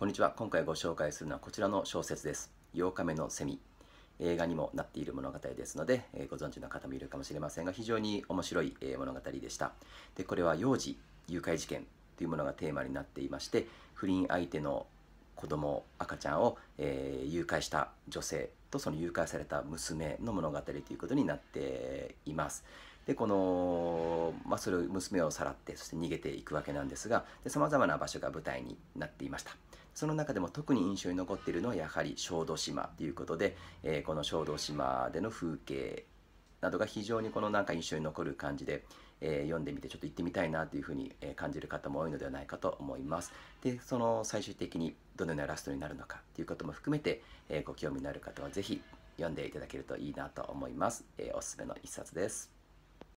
こんにちは。今回ご紹介するのはこちらの小説です。8日目のセミ。映画にもなっている物語ですので、えー、ご存知の方もいるかもしれませんが、非常に面白い、えー、物語でした。で、これは幼児誘拐事件というものがテーマになっていまして、不倫相手の子供、赤ちゃんを、えー、誘拐した女性とその誘拐された娘の物語ということになっています。でこの、まあ、それを娘をさらってそして逃げていくわけなんですがさまざまな場所が舞台になっていましたその中でも特に印象に残っているのはやはり小豆島ということで、えー、この小豆島での風景などが非常にこのなんか印象に残る感じで、えー、読んでみてちょっと行ってみたいなというふうに感じる方も多いのではないかと思います。でその最終的にどのようなラストになるのかということも含めて、えー、ご興味のある方は是非読んでいただけるといいなと思います。えー、おすすめの一冊です。